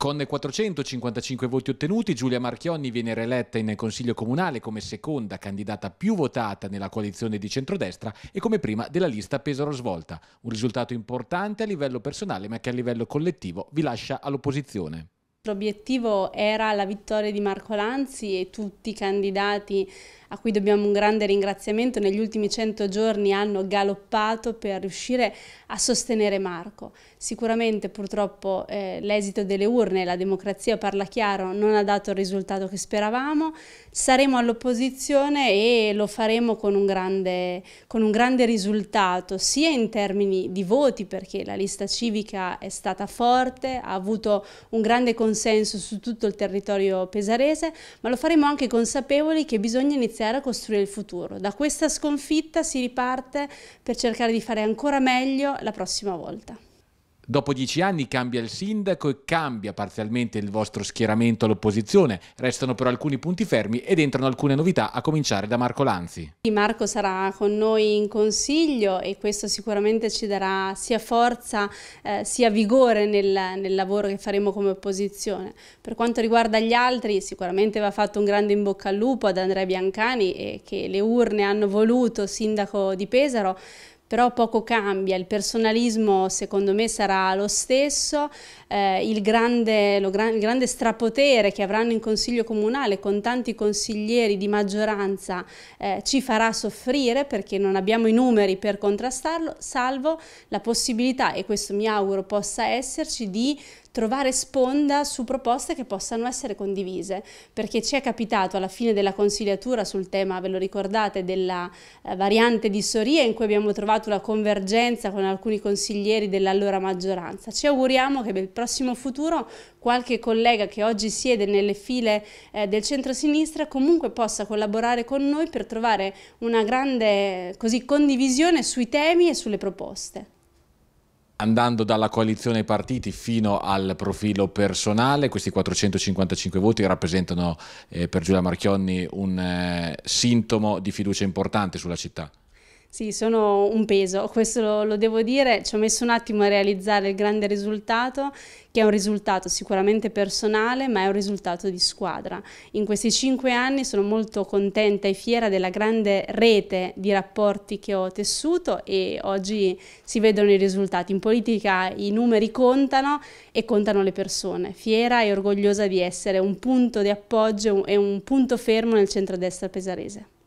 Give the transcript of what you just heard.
Con 455 voti ottenuti, Giulia Marchionni viene reeletta in Consiglio Comunale come seconda candidata più votata nella coalizione di centrodestra e come prima della lista Pesaro Svolta. Un risultato importante a livello personale ma che a livello collettivo vi lascia all'opposizione. L'obiettivo era la vittoria di Marco Lanzi e tutti i candidati a cui dobbiamo un grande ringraziamento, negli ultimi 100 giorni hanno galoppato per riuscire a sostenere Marco. Sicuramente purtroppo eh, l'esito delle urne, la democrazia parla chiaro, non ha dato il risultato che speravamo, saremo all'opposizione e lo faremo con un, grande, con un grande risultato, sia in termini di voti, perché la lista civica è stata forte, ha avuto un grande consenso su tutto il territorio pesarese, ma lo faremo anche consapevoli che bisogna iniziare iniziare a costruire il futuro. Da questa sconfitta si riparte per cercare di fare ancora meglio la prossima volta. Dopo dieci anni cambia il sindaco e cambia parzialmente il vostro schieramento all'opposizione. Restano però alcuni punti fermi ed entrano alcune novità, a cominciare da Marco Lanzi. Marco sarà con noi in consiglio e questo sicuramente ci darà sia forza eh, sia vigore nel, nel lavoro che faremo come opposizione. Per quanto riguarda gli altri, sicuramente va fatto un grande in bocca al lupo ad Andrea Biancani che le urne hanno voluto sindaco di Pesaro però poco cambia, il personalismo secondo me sarà lo stesso, eh, il, grande, lo, il grande strapotere che avranno in Consiglio Comunale con tanti consiglieri di maggioranza eh, ci farà soffrire perché non abbiamo i numeri per contrastarlo, salvo la possibilità, e questo mi auguro possa esserci, di trovare sponda su proposte che possano essere condivise, perché ci è capitato alla fine della consigliatura sul tema, ve lo ricordate, della eh, variante di Soria in cui abbiamo trovato una convergenza con alcuni consiglieri dell'allora maggioranza. Ci auguriamo che nel prossimo futuro qualche collega che oggi siede nelle file eh, del centro-sinistra comunque possa collaborare con noi per trovare una grande così, condivisione sui temi e sulle proposte andando dalla coalizione ai partiti fino al profilo personale. Questi 455 voti rappresentano eh, per Giulia Marchionni un eh, sintomo di fiducia importante sulla città. Sì, sono un peso, questo lo, lo, devo dire, ci ho messo un attimo a realizzare il grande risultato, che è un risultato sicuramente personale, ma è un risultato di squadra. In questi cinque anni sono molto contenta e fiera della grande rete di rapporti che ho tessuto e oggi si vedono i risultati. In politica i numeri contano e contano le persone. Fiera e orgogliosa di essere un punto di appoggio e un punto fermo nel centro-destra pesarese.